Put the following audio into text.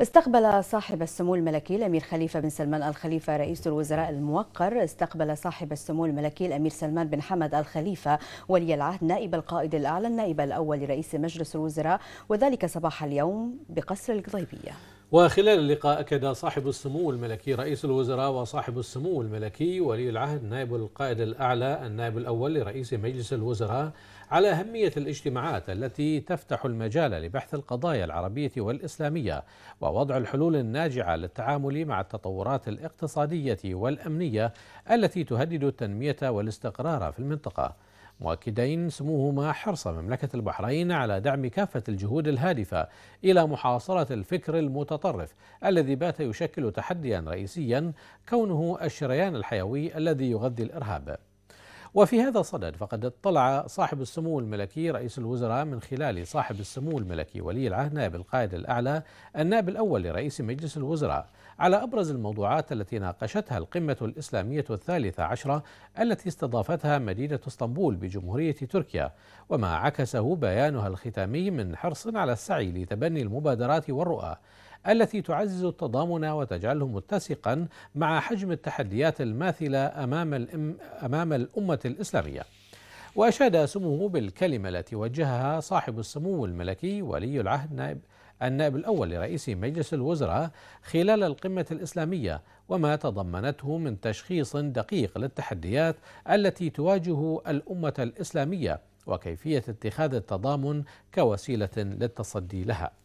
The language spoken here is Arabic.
استقبل صاحب السمو الملكي الأمير خليفة بن سلمان الخليفة رئيس الوزراء الموقر استقبل صاحب السمو الملكي الأمير سلمان بن حمد الخليفة ولي العهد نائب القائد الأعلى النائب الأول لرئيس مجلس الوزراء وذلك صباح اليوم بقصر القضيبية وخلال اللقاء أكد صاحب السمو الملكي رئيس الوزراء وصاحب السمو الملكي ولي العهد نائب القائد الأعلى النائب الأول لرئيس مجلس الوزراء على أهمية الاجتماعات التي تفتح المجال لبحث القضايا العربية والإسلامية ووضع الحلول الناجعة للتعامل مع التطورات الاقتصادية والأمنية التي تهدد التنمية والاستقرار في المنطقة مؤكدين سموهما حرص مملكة البحرين على دعم كافة الجهود الهادفة إلى محاصرة الفكر المتطرف الذي بات يشكل تحديا رئيسيا كونه الشريان الحيوي الذي يغذي الإرهاب وفي هذا الصدد فقد اطلع صاحب السمو الملكي رئيس الوزراء من خلال صاحب السمو الملكي ولي العهد نائب القائد الأعلى النائب الأول لرئيس مجلس الوزراء على أبرز الموضوعات التي ناقشتها القمة الإسلامية الثالثة عشرة التي استضافتها مدينة اسطنبول بجمهورية تركيا وما عكسه بيانها الختامي من حرص على السعي لتبني المبادرات والرؤى التي تعزز التضامن وتجعله متسقا مع حجم التحديات الماثله امام الأم امام الامه الاسلاميه. واشاد سموه بالكلمه التي وجهها صاحب السمو الملكي ولي العهد نائب النائب الأول لرئيس مجلس الوزراء خلال القمة الإسلامية وما تضمنته من تشخيص دقيق للتحديات التي تواجه الأمة الإسلامية وكيفية اتخاذ التضامن كوسيلة للتصدي لها